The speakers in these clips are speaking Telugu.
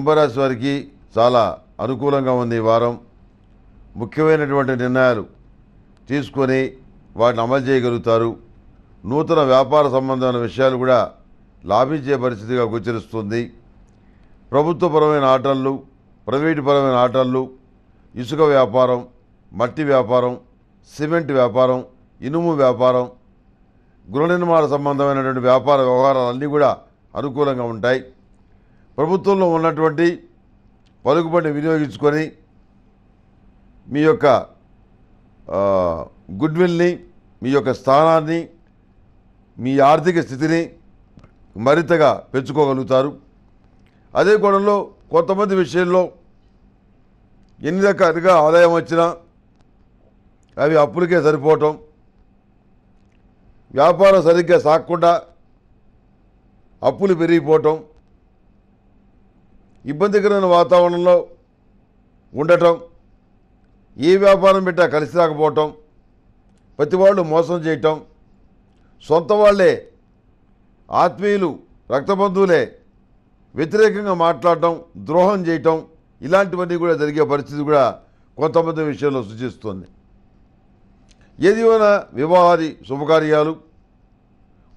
కుంభరాశి వారికి చాలా అనుకూలంగా ఉంది ఈ వారం ముఖ్యమైనటువంటి నిర్ణయాలు తీసుకొని వాటిని అమలు చేయగలుగుతారు నూతన వ్యాపార సంబంధమైన విషయాలు కూడా లాభించే పరిస్థితిగా గోచరిస్తుంది ప్రభుత్వపరమైన ఆటలు ప్రైవేటు పరమైన ఆటలు ఇసుక వ్యాపారం మట్టి వ్యాపారం సిమెంట్ వ్యాపారం ఇనుము వ్యాపారం గృహ నిర్మాణ సంబంధమైనటువంటి వ్యాపార వ్యవహారాలన్నీ కూడా అనుకూలంగా ఉంటాయి ప్రభుత్వంలో ఉన్నటువంటి పలుకుబడిని వినియోగించుకొని మీ యొక్క గుడ్విల్ని మీ యొక్క స్థానాన్ని మీ ఆర్థిక స్థితిని మరింతగా పెంచుకోగలుగుతారు అదే కోణంలో కొంతమంది విషయంలో ఎన్ని రకాలుగా ఆదాయం వచ్చినా అవి అప్పులకే సరిపోవటం వ్యాపారం సరిగ్గా సాగకుండా అప్పులు పెరిగిపోవటం ఇబ్బందికరమైన వాతావరణంలో ఉండటం ఏ వ్యాపారం పెట్టా కలిసి రాకపోవటం ప్రతి వాళ్ళు మోసం చేయటం సొంత వాళ్ళే ఆత్మీయులు రక్తబంధువులే వ్యతిరేకంగా మాట్లాడటం ద్రోహం చేయటం ఇలాంటివన్నీ కూడా జరిగే పరిస్థితి కూడా కొంతమంది విషయంలో సూచిస్తుంది ఏదైనా వివాహాది శుభకార్యాలు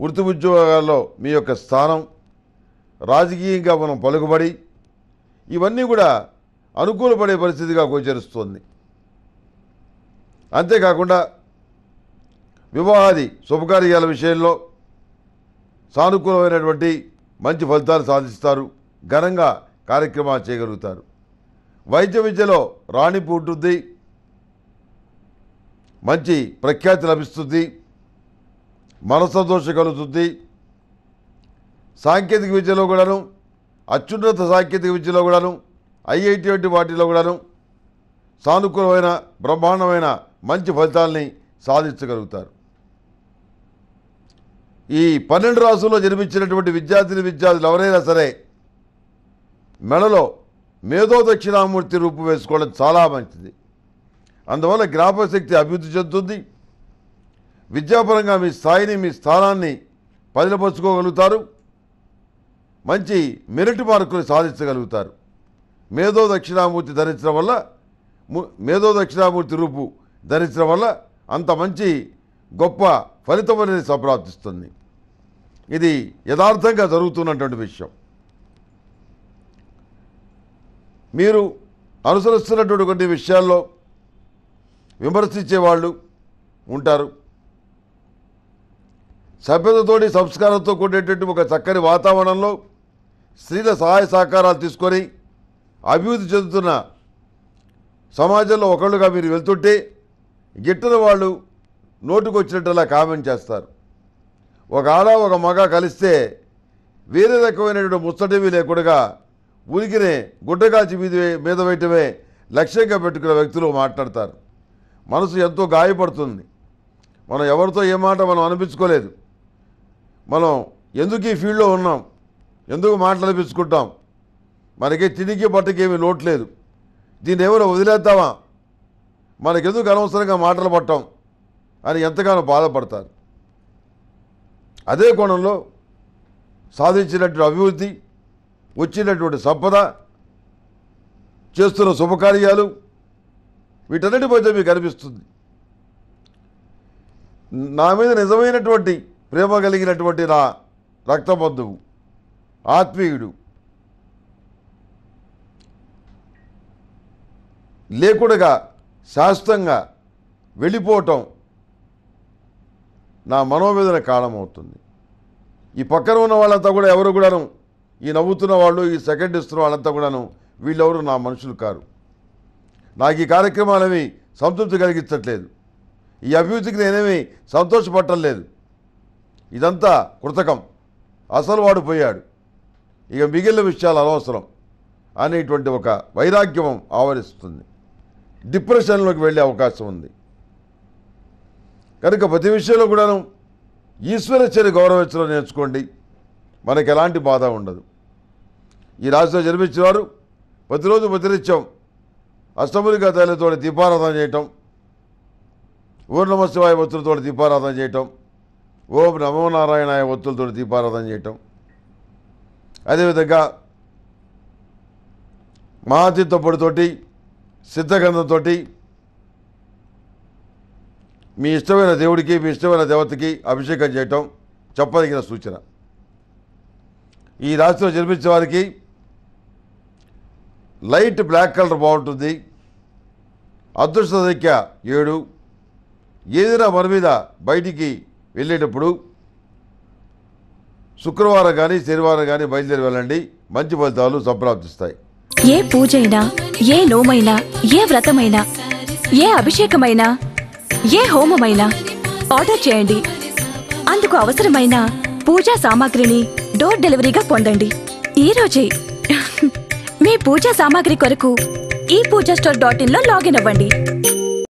వృత్తి ఉద్యోగాల్లో మీ యొక్క స్థానం రాజకీయంగా మనం పలుకుబడి ఇవన్నీ కూడా అనుకూలపడే పరిస్థితిగా గోచరిస్తోంది అంతేకాకుండా వివాహాది శుభకార్యాల విషయంలో సానుకూలమైనటువంటి మంచి ఫలితాలు సాధిస్తారు ఘనంగా కార్యక్రమాలు చేయగలుగుతారు వైద్య విద్యలో రాణింపు ఉంటుంది మంచి ప్రఖ్యాతి లభిస్తుంది మనసంతోష కలుగుతుంది సాంకేతిక విద్యలో కూడాను అత్యున్నత సాంకేతిక విద్యలో కూడాను ఐఐటి వంటి వాటిలో కూడాను సానుకూలమైన బ్రహ్మాండమైన మంచి ఫలితాలని సాధించగలుగుతారు ఈ పన్నెండు రాసుల్లో జన్మించినటువంటి విద్యార్థిని విద్యార్థులు ఎవరైనా సరే మెడలో మేధో దక్షిణామూర్తి రూపు వేసుకోవడం చాలా మంచిది అందువల్ల జ్ఞాపశక్తి అభివృద్ధి చెందుతుంది విద్యాపరంగా మీ స్థాయిని మీ స్థానాన్ని పదిలపరుచుకోగలుగుతారు మంచి మెరిట్ మార్కులు సాధించగలుగుతారు మేధో దక్షిణామూర్తి ధరించడం వల్ల మేధో దక్షిణామూర్తి రూపు ధరించడం వల్ల అంత మంచి గొప్ప ఫలితం అనేది సంప్రాప్తిస్తుంది ఇది యథార్థంగా జరుగుతున్నటువంటి విషయం మీరు అనుసరిస్తున్నటువంటి కొన్ని విషయాల్లో విమర్శించే వాళ్ళు ఉంటారు సభ్యతతోటి సంస్కారంతో కూడేటువంటి ఒక చక్కని వాతావరణంలో స్త్రీల సహాయ సహకారాలు తీసుకొని అభివృద్ధి చెందుతున్న సమాజంలో ఒకళ్ళుగా మీరు వెళ్తుంటే గిట్టని వాళ్ళు నోటుకు వచ్చినట్టలా కామెంట్ చేస్తారు ఒక ఆడ ఒక మగ కలిస్తే వేరే రకమైనటువంటి ముచ్చటవి లేకుండా ఉనికినే గుడ్డగాచి మీద మీద వేయటమే లక్ష్యంగా పెట్టుకున్న వ్యక్తులు మాట్లాడతారు మనసు ఎంతో గాయపడుతుంది మనం ఎవరితో ఏ మాట మనం అనిపించుకోలేదు మనం ఎందుకు ఈ ఫీల్డ్లో ఉన్నాం ఎందుకు మాట్లాడిపించుకుంటాం మనకి తినికి బట్టకేమీ లోట్లేదు దీన్ని ఎవరు వదిలేద్దామా మనకెందుకు అనవసరంగా మాటలు పట్టాం అని ఎంతగానో బాధపడతారు అదే కోణంలో సాధించినటువంటి అభివృద్ధి వచ్చినటువంటి సంపద చేస్తున్న శుభకార్యాలు వీటన్నిటి మధ్య మీకు అనిపిస్తుంది నా మీద నిజమైనటువంటి ప్రేమ కలిగినటువంటి నా రక్తబంధువు ఆత్మీయుడు లేకుండగా శాశ్వతంగా వెళ్ళిపోవటం నా మనోవేదన కారణమవుతుంది ఈ పక్కన ఉన్న వాళ్ళంతా కూడా ఎవరు కూడాను ఈ నవ్వుతున్న వాళ్ళు ఈ సెకండ్ ఇస్తున్న వాళ్ళంతా కూడాను వీళ్ళెవరు నా మనుషులు కారు నాకు ఈ కార్యక్రమాలు అవి సంతృప్తి కలిగించట్లేదు ఈ అభివృద్ధికి నేనేమి సంతోషపడటం లేదు ఇదంతా కృతకం అసలు వాడు పోయాడు ఇక మిగిలిన విషయాలు అనవసరం అనేటువంటి ఒక వైరాగ్యం ఆవరిస్తుంది డిప్రెషన్లోకి వెళ్ళే అవకాశం ఉంది కనుక ప్రతి విషయంలో కూడాను ఈశ్వరచర్య గౌరవించడం నేర్చుకోండి మనకు ఎలాంటి బాధ ఉండదు ఈ రాశిలో జన్మించిన వారు ప్రతిరోజు ప్రతినిత్యం అష్టమునిగా తల్లితో దీపారాధన చేయటం ఓం నమ శివాయ దీపారాధన చేయటం ఓం నమో నారాయణాయ ఒత్తులతో దీపారాధన చేయటం అదేవిధంగా మాతి తొప్పటితోటి సిద్ధగంధంతో మీ ఇష్టమైన దేవుడికి మీ ఇష్టమైన దేవతకి అభిషేకం చేయటం చెప్పదగిన సూచన ఈ రాశిలో జన్మించే వారికి లైట్ బ్లాక్ కలర్ బాగుంటుంది అదృష్ట సంఖ్య ఏడు ఏదైనా మన మీద బయటికి వెళ్ళేటప్పుడు శుక్రవారం కానీ శనివారం కానీ బయలుదేరి వెళ్ళండి మంచి ఫలితాలు సంప్రాప్తిస్తాయి ఏ అయినా ఏ నోమైనా ఏ వ్రతమైనా ఏ అభిషేకమైనా ఏ హోమమైనా ఆర్డర్ చేయండి అందుకు అవసరమైన పూజా సామాగ్రిని డోర్ డెలివరీగా పొందండి ఈ రోజే మీ పూజా సామాగ్రి కొరకు ఈ పూజా స్టోర్ డాట్ ఇన్లో లాగిన్ అవ్వండి